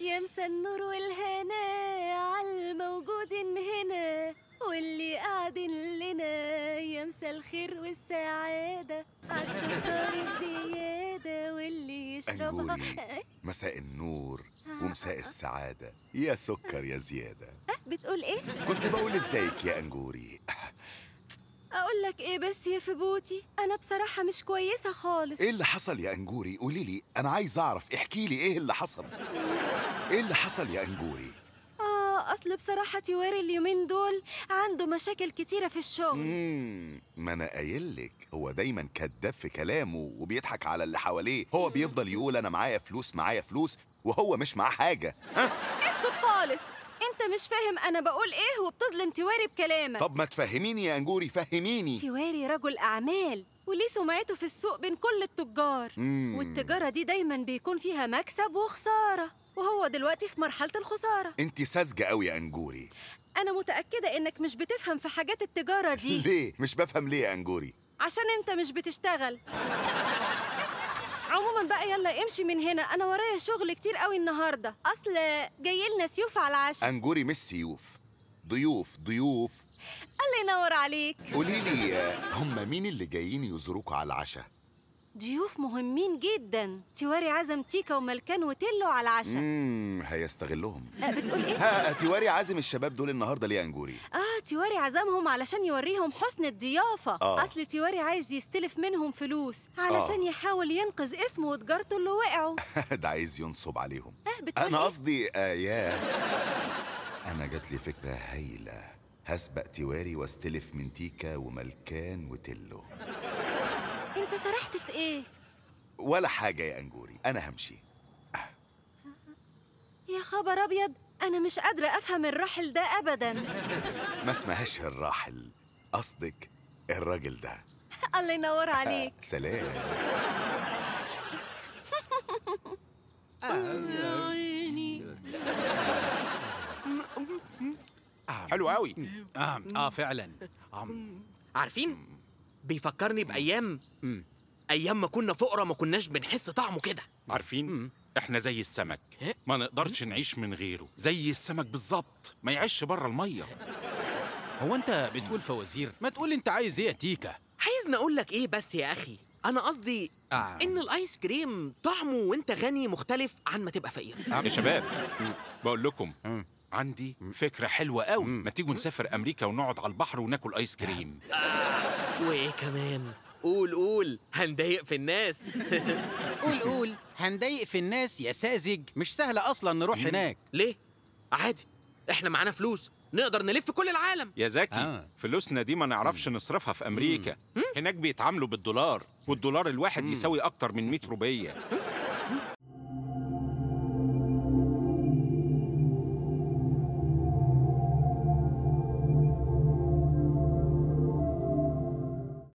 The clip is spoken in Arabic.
يا النور والهنا على الموجودين هنا واللي قاعدين لنا يا مسا الخير والسعادة عالسكر الزيادة واللي يشربها أه، أه. مساء النور آه، ومساء السعادة يا سكر يا زيادة بتقول ايه؟ كنت بقول ازيك يا أنجوري اقول لك ايه بس يا فبوتي انا بصراحه مش كويسه خالص ايه اللي حصل يا انجوري قولي لي انا عايز اعرف احكي لي ايه اللي حصل إيه اللي حصل يا أنجوري؟ آه أصل بصراحة تيواري اليومين دول عنده مشاكل كتيرة في الشغل مم. ما أنا قايلك هو دايما كداب في كلامه وبيضحك على اللي حواليه هو بيفضل يقول أنا معايا فلوس معايا فلوس وهو مش معاه حاجة ها؟ اسكت خالص انت مش فاهم انا بقول ايه وبتظلم تواري بكلامك طب ما تفهميني يا انجوري فهميني تواري رجل اعمال وليه سمعته في السوق بين كل التجار مم. والتجاره دي دايما بيكون فيها مكسب وخساره وهو دلوقتي في مرحلة الخسارة انت ساذجة قوي يا انجوري أنا متأكدة إنك مش بتفهم في حاجات التجارة دي ليه؟ مش بفهم ليه يا انجوري؟ عشان أنت مش بتشتغل عموما بقى يلا امشي من هنا انا ورايا شغل كتير قوي النهارده اصل جاي لنا سيوف على العشاء انجوري مش سيوف ضيوف ضيوف الله ينور عليك قولي لي هم مين اللي جايين يزوروكوا على العشاء ضيوف مهمين جدا تيواري عزم تيكا وملكان وتيلو على العشاء امم هيستغلهم أه، بتقول ايه؟ ها تيواري عازم الشباب دول النهارده ليه انجوري اه تيواري عزمهم علشان يوريهم حسن الضيافه آه. اصل تيواري عايز يستلف منهم فلوس علشان آه. يحاول ينقذ اسمه وتجارته اللي وقعوا ده عايز ينصب عليهم آه بتقول انا إيه؟ قصدي آه ياه انا جات لي فكره هايله هسبق تيواري واستلف من تيكا وملكان وتيلو انت سرحت في ايه؟ ولا حاجة يا أنجوري أنا همشي يا خبر أبيض أنا مش قادرة أفهم الراحل ده أبداً ما اسمهاش الراحل قصدك الراجل ده الله ينور عليك سلام يا عيني حلو قوي اه فعلا عارفين بيفكرني بايام مم. ايام ما كنا فقراء ما كناش بنحس طعمه كده عارفين مم. احنا زي السمك إيه؟ ما نقدرش نعيش من غيره زي السمك بالظبط ما يعيش بره الميه هو انت بتقول فوازير ما تقول انت عايز ايه يا تيكا عايز اقول لك ايه بس يا اخي انا قصدي آه. ان الايس كريم طعمه وانت غني مختلف عن ما تبقى فقير آه يا شباب بقول لكم عندي فكرة حلوة قوي ما تيجوا نسافر أمريكا ونقعد على البحر وناكل آيس كريم وإيه كمان؟ قول قول هنضايق في الناس قول قول هنضايق في الناس يا ساذج مش سهل أصلا نروح هناك ليه؟ عادي احنا معانا فلوس نقدر نلف كل العالم يا زكي آه. فلوسنا دي ما نعرفش نصرفها في امريكا مم. هناك بيتعاملوا بالدولار والدولار الواحد مم. يساوي اكتر من 100 روبيه